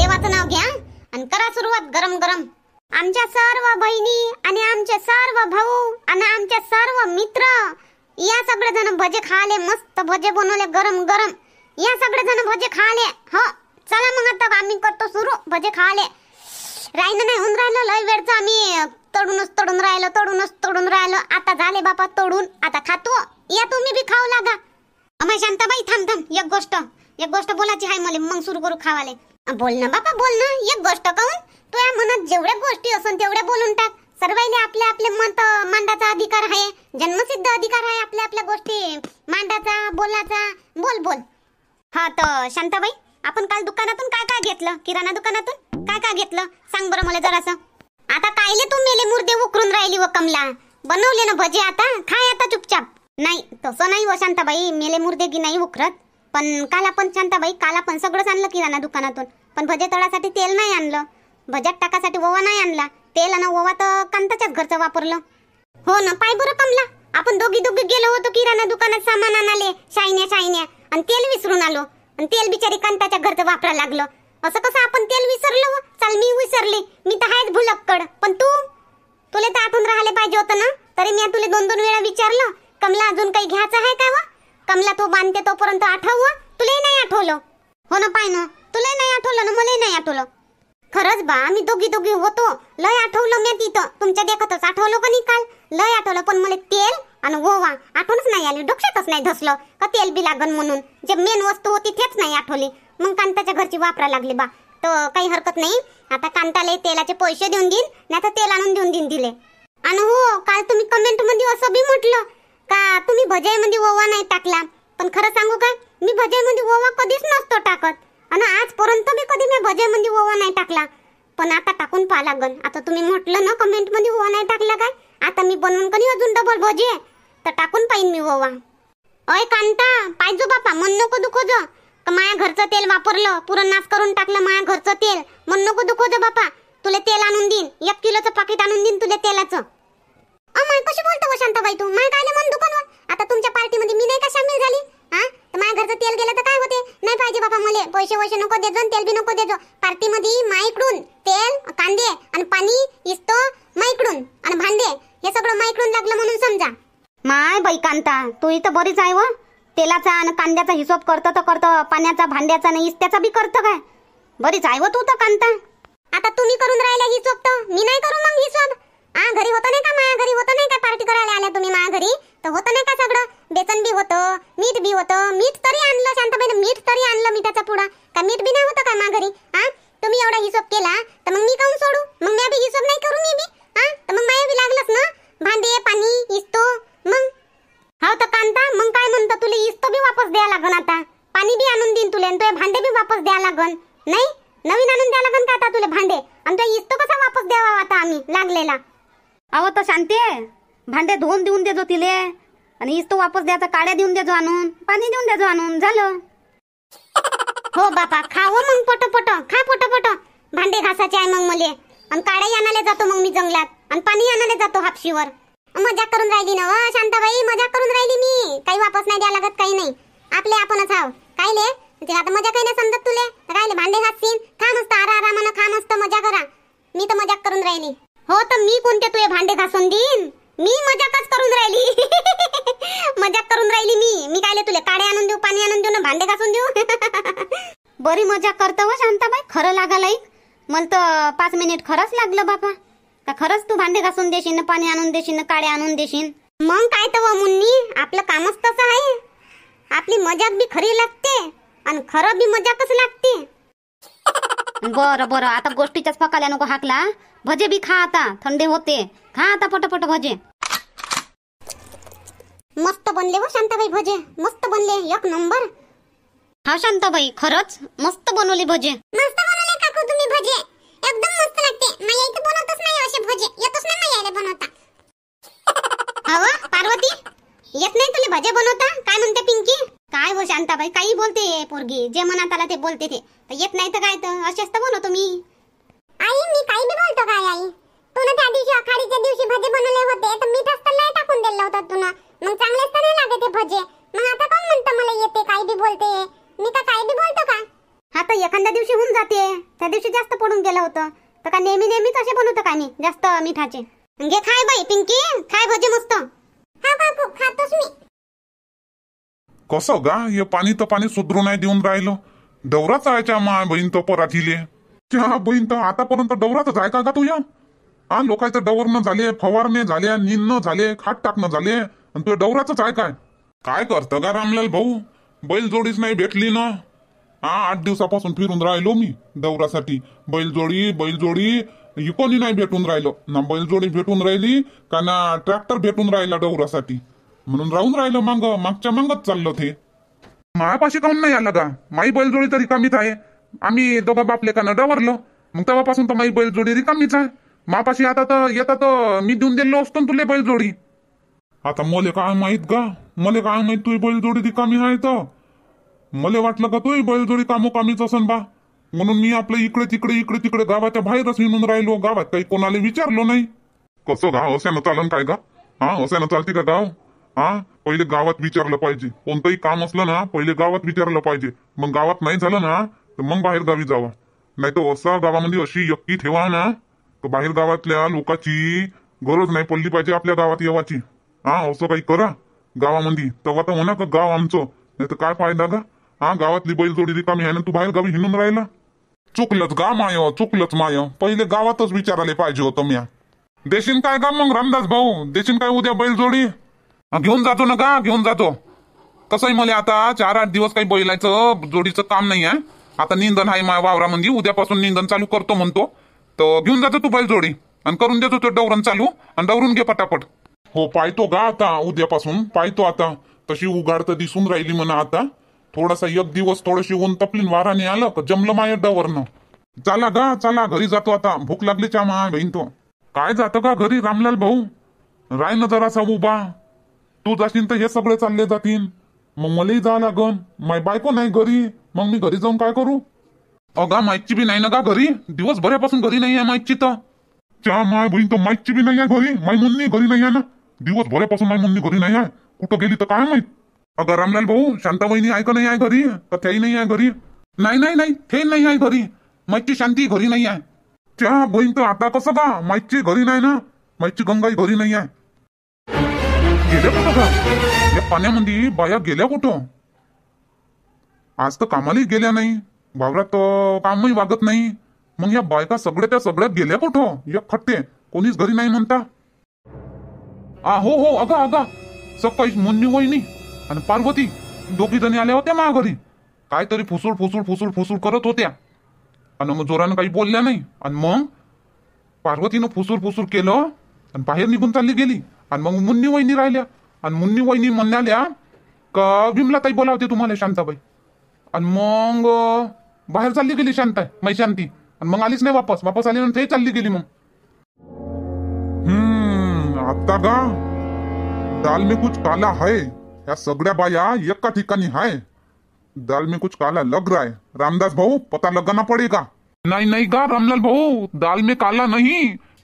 देवाचं नाव घ्या आणि करा सुरुवात गरम गरम आमच्या सर्व बहिणी आणि आमचे सर्व भाऊ आणि आमचे सर्व मित्र या सगळे जण भजे खाले मस्त भजे बनवले गरम गरम या सगळे जण भजे खाले हो चला मग आता आम्ही करतो सुरू भजे खाले राहिलं नाही होऊन राहिलं लय वेळच आम्ही तडूनच तडून राहिलो तडूनच तडून राहिलो आता झाले बापा तडून आता खातो या तुम्ही बी खाऊ लागा अमय शांताबाई थांब थांब एक गोष्ट एक गोष्ट बोलायची आहे मला मग सुरू करू खावाले बोल ना बाबा बोल ना एक गोष्ट कहून तुझ्या मनात जेवढ्या गोष्टी असून तेवढ्या बोलून टाक सर्वांनी आपले आपले मत मांडाचा अधिकार आहे जन्मसिद्ध अधिकार आहे आपल्या आपल्या गोष्टी मांडाचा बोलाचा बोल बोल हा तर शांताबाई आपण काल दुकानातून काय काय घेतलं किराणा दुकानातून काय काय घेतलं सांग बरं मला जरास आता कायले तू मेले मुर्दे उकरून राहिली व कमला बनवले ना भजे आता खाय आता चुपचाप नाही तसं नाही व शांताबाई मेले मुर्दे की नाही उकरत पण काल आपण शांताबाई काल आपण सगळं आणलं किराणा दुकानातून पण भजे तळासाठी तेल नाही आणलं भज्यात टाकासाठी ओवा नाही आणला तेल आणि ओवा तर कांताच्याच घरचं वापरलं हो ना पाय बरं कमला आपण दोघी दोघी गेलो होतो किराणा दुकानात सामान आणले शाईन्या शाईन्या आणि तेल विसरून आलो आणि तेल बिचारी कांताच्या घरचं वापरा लागलो असं कसं आपण तेल विसरलो चल मी विसरले मी तर आहेच भुलक्कड पण तू तुला तर आठवून राहिले पाहिजे होतं ना तरी मी तुला दोन दोन वेळा विचारलं कमला अजून काही घ्यायचं आहे का व कमला तो बांधते तोपर्यंत आठव तुलाही नाही आठवलं हो ना पाय ना तुला नाही आठवलं ना मला नाही आठवलं खरंच बा आम्ही दोघी दोघी होतो लय आठवलं मी तिथं तुमच्या देखतच आठवलं का नाही काल लय आठवलं पण मला तेल आणि ओवा आठवणच नाही आली डोक्यातच नाही धसलं का तेल बी लागन म्हणून जे मेन वस्तू होती तेच नाही आठवली मग कांताच्या घरची वापरा लागली बा तर काही हरकत नाही आता कांताला तेलाचे पैसे देऊन देईन नाही तर तेल आणून देऊन देईन दिले आणि हो काल तुम्ही कमेंट मध्ये असं बी म्हटलं का तुम्ही भजाईमध्ये ओवा नाही टाकला पण खरं सांगू का मी भजाईमध्ये ओवा कधीच नसतो टाकत आणि आजपर्यंत मी कधी मी भजेमध्ये ओवा नाही टाकला पण आता टाकून पाहा लागल आता तुम्ही म्हटलं ना कमेंटमध्ये ओवा नाही टाकला काय आता मी बनवून कधी अजून डबल भजे तर टाकून पाहिन मी ओवा अय कांता पाहिजो बापा मन नको दुखो दुखोजो माया घरचं तेल वापरलं पुरण नाश करून टाकलं माया घरचं तेल मन नको दुखो जो बापा तुला तेल आणून देईन एक किलोचं पाकिट आणून देईन तुला तेलाचं अ माय कशी बोलतो भाई तू माय काय मन दुखन आता तुमच्या पार्टीमध्ये मी नाही का सामील झाली हा माझ्या घरचं तेल गेलं तर काय होते नाही पाहिजे बाबा मला पैसे वैसे नको देजो तेल बी नको देजो मध्ये माईकडून तेल कांदे आणि पाणी इस्तो माईकडून आणि भांडे हे सगळं माईकडून लागलं म्हणून समजा माय बाई कांता तू इथं बरीच आहे व हो. तेलाचा आणि कांद्याचा हिशोब करतं तर करतं पाण्याचा भांड्याचा नाही इस्त्याचा बी करतं काय बरीच आहे व हो तू तर कांता आता तुम्ही करून राहिला हिशोब तर मी नाही करू मग हिशोब आ घरी होतं नाही का माया घरी होतं नाही का पार्टी करायला आल्या तुम्ही माया घरी तर होतं नाही का सगळं बेसन बी होतं मीठ बी होतं मीठ तरी आणलं शांताबाईनं मीठ तरी आणलं मी त्याचा पुडा का मीठ बी नाही होतं का माघरी हा तुम्ही एवढा हिशोब केला तर मग मी काऊन सोडू मग मी बी हिशोब नाही करू मी बी हा तर मग माया बी लागलंच ना भांडे पाणी इस्तो मग हा तर कांता मग काय म्हणतो तुला इस्तो बी वापस द्या लागन आता पाणी बी आणून देईन तुले तुझे भांडे बी वापस द्या लागन नाही नवीन आणून द्या लागन का आता तुला भांडे आणि तो इस्तो कसा वापस द्यावा आता आम्ही लागलेला अहो तर शांती भांडे धुवून देऊन देतो तिले आणि इस तो वापस द्यायचा काड्या देऊन द्याजो आणून पाणी देऊन द्याजो आणून झालं हो बापा खाव हो मग पट पट खा पट पट भांडे घासाचे आहे मग मले आणि काड्याही आणायला जातो मग मी जंगलात आणि पाणी आणायला जातो हापशीवर मजा करून राहिली ना शांताबाई मजा करून राहिली मी काही वापस नाही द्या लागत काही नाही आपले आपणच आव काय ले ते म्हणजे आता मजा काही नाही समजत तुले काय भांडे घासशील खा मस्त आरामानं खा मस्त मजा करा मी तर मजा करून राहिली हो तर मी कोणते तुझे भांडे घासून देईन मी मजाकच करून राहिली मजाक करून राहिली मी मी काय तुला काडे आणून देऊ पाणी आणून देऊ ना भांडे घासून देऊ बरी मजा करतो व हो शांताबाई खरं लागल मला तर पाच मिनिट खरंच लागलं बापा का खरंच तू भांडे घासून देशील पाणी आणून देशील काडे आणून देशील मग काय तर हो मुन्नी आपलं कामच तसं आहे आपली मजाक बी खरी लागते आणि खरं बी मजाकच लागते बरं बरं आता गोष्टीच्याच पकाल्या नको हाकला भजे बी खा आता थंडे होते खा आता पटपट भजे मस्त बनले व हो शांताबाई भजे मस्त बनले एक नंबर हा शांताबाई खरच मस्त बनवले भजे मस्त बनवले काकू तुम्ही भजे एकदम मस्त लागते माझ्या इथे बनवतच नाही असे भजे येतच नाही माझ्या बनवता अव पार्वती येत नाही तुला भजे बनवता काय म्हणते पिंकी काय हो शांताबाई काही बोलते पोरगी जे मनात आला ते बोलते ते येत नाही तर काय तर असेच तर बनवतो मी आई मी काही नाही बोलतो काय आई तू त्या दिवशी अखाडीच्या दिवशी भजे बनवले होते तर मी तसं नाही टाकून दिलं होतं तुला मग चांगलेच तर नाही ते भजे मग आता कोण म्हणतं मला येते काय बी बोलते मी का काय बी बोलतो का हा तर एखाद्या दिवशी होऊन जाते त्या दिवशी जास्त पडून गेला होतं तर का नेहमी नेहमीच असे बनवतं का मी जास्त मिठाचे घे खाय बाई पिंकी खाय भजे मस्त हा काकू खातोस मी कसं गा हे पाणी तर पाणी सुधरू नाही देऊन राहिलो डवराच जायच्या मा बहीण तो पराठीले त्या बहीण तर आतापर्यंत डवरातच जायचा का तू या लोकांचं डवर न झाले फवारणे झाले निन्न झाले खाट टाकणं झाले आणि तुझ्या आहे काय काय करतं का रामलाल भाऊ बैलजोडीच नाही भेटली ना हा आठ दिवसापासून फिरून राहिलो मी दौऱ्यासाठी बैलजोडी बैलजोडी इकोनी नाही भेटून राहिलो ना बैलजोडी भेटून राहिली का ना ट्रॅक्टर भेटून राहिला डौरासाठी म्हणून राहून राहिलो मग मागच्या मागच चाललो ते मायापाशी काहून नाही आला का माई बैलजोडी तरी कमीच आहे आम्ही दोघा बापले का ना डवरलो मग तेव्हापासून तर माई बैलजोडी रिकामीच आहे मापाशी आता तर येतात मी देऊन दिलो असतो तुले बैलजोडी आता मले काय माहित का मले काय माहित तुही बैलजोडी कमी आहे तर मले वाटलं का तुही बैलजोडी कामीच असन बा म्हणून मी आपलं इकडे तिकडे इकडे तिकडे गावाच्या बाहेरच विनून राहिलो गावात काही कोणाला विचारलो नाही कसं गाव असे चालन काय गा हा असे चालते का गाव हा पहिले गावात विचारलं पाहिजे कोणतंही काम असलं ना पहिले गावात विचारलं पाहिजे मग गावात नाही झालं ना तर मग बाहेर गावी जावा नाही तर असा गावामध्ये अशी यक्की ठेवा ना तर बाहेर गावातल्या लोकांची गरज नाही पडली पाहिजे आपल्या गावात येवाची हा असं काही करा गावामध्ये तेव्हा तर म्हणा का गाव आमचं नाही तर काय फायदा का हा गावातली बैल जोडी रिकामी आहे ना तू बाहेर गावी हिंडून राहिला चुकलंच गा माय चुकलंच माय पहिले गावातच विचारायला पाहिजे होतं म्या देशीन काय का मग रामदास भाऊ देशीन काय उद्या बैल जोडी घेऊन जातो ना का घेऊन जातो कसंही मला आता चार आठ दिवस काही बैलायचं जोडीचं काम नाही आहे आता निंदन आहे माझ्या वावरामध्ये उद्यापासून निंदन चालू करतो म्हणतो तर घेऊन जातो तू बैल जोडी आणि करून देतो तो डवरण चालू आणि डवरून घे पटापट हो पाहतो गा आता उद्यापासून पाहतो आता तशी तर दिसून राहिली म्हणा आता थोडासा एक दिवस थोडशी ऊन तपली वाराने आलं का जमलं माय अड्डावरनं चला गा चला घरी जातो आता भूक लागली चा महा बहीण तो काय जातं का घरी रामलाल भाऊ राय ना जरासा उभा तू जाशील तर हे सगळे चालले जातील मग मलाही जा लागन माय बायको नाही घरी मग मी घरी जाऊन काय करू अगा माईची बी नाही ना गा घरी दिवस घरी नाही आहे माईची तर चा माय बहीण तो माईची बी नाही आहे घरी माय मुन्नी घरी नाही आहे ना दिवस भरापासून नाही मम्मी घरी नाही आहे कुठं गेली तर काय माहित अगं रामलाल भाऊ शांताबाईनी आहे नाही आहे घरी का त्याही नाही आहे घरी नाही नाही नाही थे नाही आहे घरी माहिती शांती घरी नाही आहे त्या बहीण तर आता कसं का माहिती घरी नाही ना माहिती गंगाई घरी नाही आहे गेल्या कुठं का या पाण्यामध्ये बाया गेल्या कुठं आज तर कामालाही गेल्या नाही तर कामही वागत नाही मग या बायका सगळ्या त्या सगळ्यात गेल्या कुठं या खट्टे कोणीच घरी नाही म्हणता आ हो हो अगा अगा सकाळी मुन्नी वहिनी आणि पार्वती दोघी जणी आल्या होत्या माघारी काहीतरी फुसूळ फुसूळ फुसूळ फुसूळ करत होत्या आणि मग जोरानं काही बोलल्या नाही आणि मग पार्वतीनं फुसूर फुसूर केलं आणि बाहेर निघून चालली गेली आणि मग मुन्नी वहिनी राहिल्या आणि मुन्नी वहिनी म्हणल्या का विमला ताई बोलावते तुम्हाला शांताबाई आणि मग बाहेर चालली गेली शांता मै शांती आणि मग आलीच नाही वापस वापस आली चालली गेली मग आता का दाल में कुछ काला है या सगळ्या बाया एका ठिकाणी हाय दाल में कुछ काला लग रहा है रामदास भाऊ पता लगाना पड़ेगा नहीं नहीं का रामलाल भाऊ दाल में काला नहीं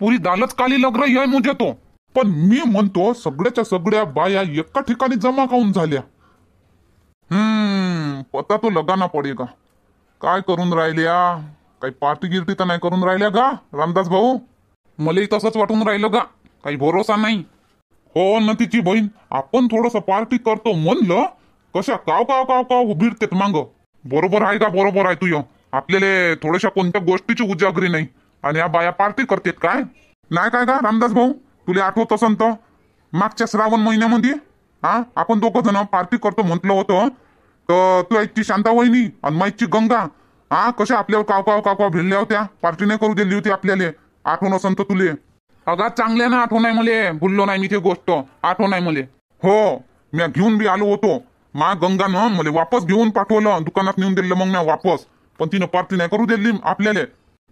पूरी दालच काली लग रही है मुझे तो पण मी म्हणतो सगळ्याच्या सगळ्या बाया एका ठिकाणी जमा काऊन झाल्या हम्म पता तो लगाना पडेगा काय करून राहिल्या काही पार्टी गिरटी तर नाही करून राहिल्या का रामदास भाऊ मलाही तसंच वाटून राहिलं का काही भरोसा नाही हो न तिची बहीण आपण थोडस पार्टी करतो म्हणलं कशा काव काव काव काव भिडतेत मांग बरोबर आहे का बरोबर आहे तुयो आपल्याला थोड्याशा कोणत्या गोष्टीची उजागरी नाही आणि या बाया पार्टी करतेत काय नाही काय का रामदास भाऊ तुला आठवत असन तर मागच्या श्रावण महिन्यामध्ये हा आपण दोघ जण पार्टी करतो म्हटलं होतं तर तू ऐकची शांता वहिनी आणि माईची गंगा हा कशा आपल्यावर काव काव काव काव भिडल्या होत्या पार्टी नाही करू दिली होती आपल्याला आठवण असन तर तुले अगा ना आठवण आहे मले भुललो नाही मी ते गोष्ट आठवण आहे मले हो मी घेऊन बी आलो होतो मा ना मला वापस घेऊन पाठवलं दुकानात नेऊन दिलं मग मी वापस पण तिनं पार्टी नाही करू दिली आपल्याला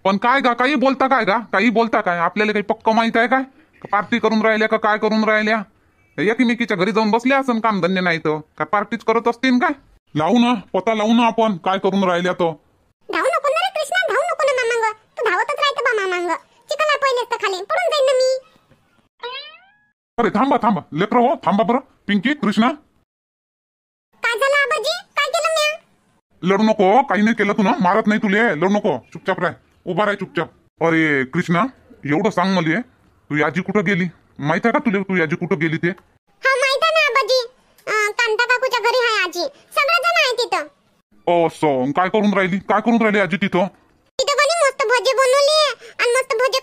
पण काय गा काही बोलता काय गा काही बोलता काय आपल्याला काही पक्क माहित आहे काय पार्टी करून राहिल्या का काय करून राहिल्या एकमेकीच्या घरी जाऊन बसल्या असं काम धन्य नाही तर काय पार्टीच करत असतील काय लावू ना पता लावू ना आपण काय करून राहिल्या तर पहिलेच तर खाली पडून जाईन मी अरे थांबा थांबा लेकर हो थांबा बरं पिंकी कृष्णा काय झालं आबाजी काय केलं म्या लढू नको काही नाही केलं तू ना मारत नाही तुले लढू नको चुपचाप राह उभा राह चुपचाप अरे कृष्णा एवढं सांग मला तू याजी कुठं गेली माहित आहे का तुले तू याजी कुठं गेली ते माहित ना घरी आजी ओ सो काय करून राहिली काय करून राहिली आजी तिथं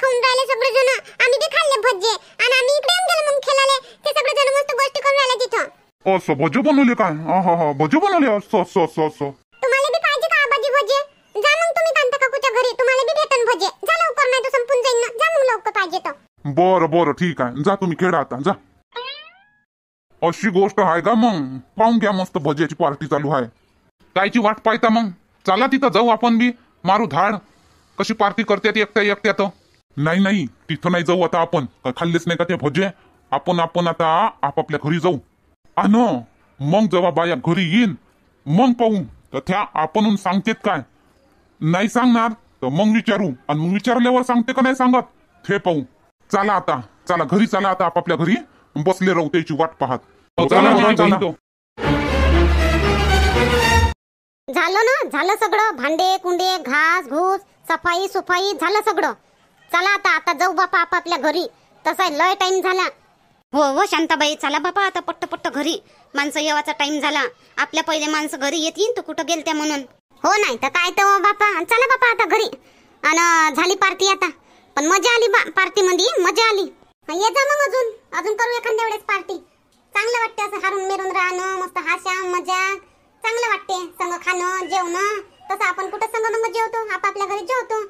खाऊन राहिले सगळे जण आम्ही ते खाल्ले भज्जे आणि आम्ही इकडे आम गेलो मग खेळाले ते सगळे जण मस्त गोष्टी करून राहिले तिथं असं भजी बनवले काय आ हा हा भजी बनवले सो सो सो सो तुम्हाला भी पाहिजे का आबाजी भजे जा मग तुम्ही कांता काकूच्या घरी तुम्हाला भी भेटन भजे जा लवकर नाही तर संपून जाईन ना जा मग लवकर पाहिजे तो बरं बरं ठीक आहे जा तुम्ही खेळा आता जा अशी गोष्ट आहे का मग पाहून घ्या मस्त भजेची पार्टी चालू आहे कायची वाट पाहता मग चला तिथं जाऊ आपण बी मारू धाड कशी पार्टी करतात एकट्या एकट्यात नाही नाही तिथं नाही जाऊ आता आपण खाल्लेच नाही का ते भजे आपण आपण आता आपापल्या घरी जाऊ आण मग जेव्हा बाया घरी येईन मग पाहू तर त्या आपण सांगतेत काय नाही सांगणार तर मग विचारू आणि मग विचारल्यावर सांगते का नाही सांगत हे पाहू चला आता चला घरी चला आता आपापल्या घरी बसले राहू त्याची वाट पाहत हो, झालं ना झालं सगळं भांडे कुंडे घास घूस सफाई सुफाई झालं सगळं चला आता आता जाऊ बापा आपापल्या घरी तसा लय टाइम झाला हो हो शांताबाई चला बापा आता पट्ट पट्ट घरी माणसं येवाचा टाइम झाला आपल्या पहिले माणसं घरी येतील तू कुठं गेलत्या म्हणून हो नाही तर काय तर हो, बापा चला बापा आता घरी अन झाली पार्टी आता पण मजा आली पार्टी मध्ये मजा आली ये जा मग अजून अजून करू एखाद्या वेळेस पार्टी चांगलं वाटते असं हारून मिरून राहणं मस्त हाशा मजा चांगलं वाटते संग खाणं जेवण तसं आपण कुठं संग मग जेवतो आपापल्या घरी जेवतो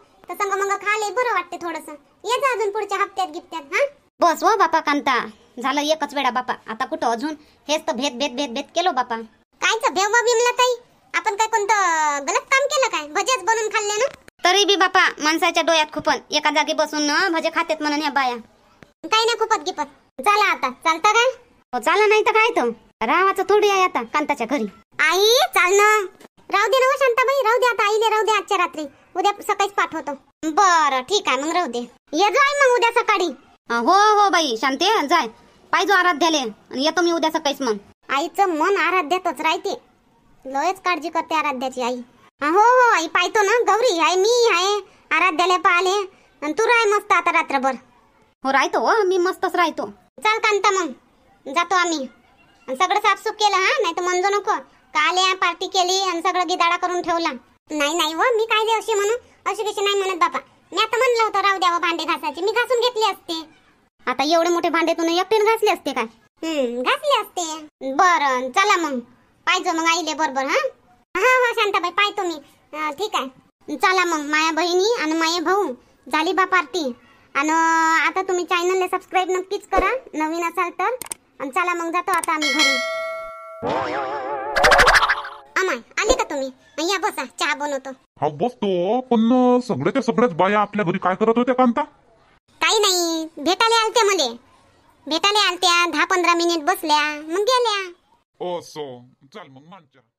मलाही बरं वाटते थोडस ये अजून पुढच्या हप्त्यात गिप्त्यात हा बस हो बापा कांता झालं एकच वेळा बापा आता कुठं अजून हेच तर भेद भेद भेद भेद केलो बापा कायचं भेव विमला ताई आपण काय कोणतं गलत काम केलं काय भजेच बनून खाल्ले ना तरी बी बापा माणसाच्या डोळ्यात खुपन एका जागी बसून भजे खातेत म्हणून या बाया काही नाही खुपत गिपत चला आता चालता काय हो चाला नाही तर काय तो रावाचं थोडी आहे आता कांताच्या घरी आई चाल ना राहू दे ना हो, शांताबाई राहू दे आता आईले राहू दे आजच्या रात्री उद्या सकाळीच पाठवतो बर ठीक आहे मग राहू दे ये जाय मग उद्या सकाळी हो हो बाई शांते जाय पाहिजे आराध्याले आणि येतो मी उद्या सकाळीच मग आईचं मन आराध्यातच राहते लयच काळजी करते आराध्याची आई हो हो आई पाहतो ना गौरी आहे मी आहे आराध्याला पाहले आणि तू राय मस्त आता रात्रभर हो राहतो मी मस्तच राहतो चाल कांता मग जातो आम्ही आणि सगळं साफसूफ केलं हा नाही तर म्हणजो नको काल या पार्टी केली आणि सगळं गिदाडा करून ठेवला नाही नाही व मी काय दे अशी म्हणून अशी कशी नाही म्हणत बापा मी आता म्हणलं होतं राहू द्यावं भांडे घासायचे मी घासून घेतले असते आता एवढे मोठे भांडे तुम्ही एकटीन घासले असते काय हम्म घासले असते बरं चला मग पाहिजे मग आईले बरोबर हा हा हा शांताबाई पाहतो मी ठीक आहे चला मग माया बहिणी आणि माया भाऊ झाली बाप आरती आणि आता तुम्ही चॅनलला सबस्क्राईब नक्कीच करा नवीन असाल तर चला मग जातो आता आम्ही घरी आमाय या बसा चहा बनवतो हा बसतो पण सगळ्याच्या सगळ्याच बाया आपल्या घरी काय करत होत्या कांता काही नाही भेटाले आलते मले भेटाले आलत्या दहा पंधरा मिनिट बसल्या मग गेल्या ओ सो चल मग मानच्या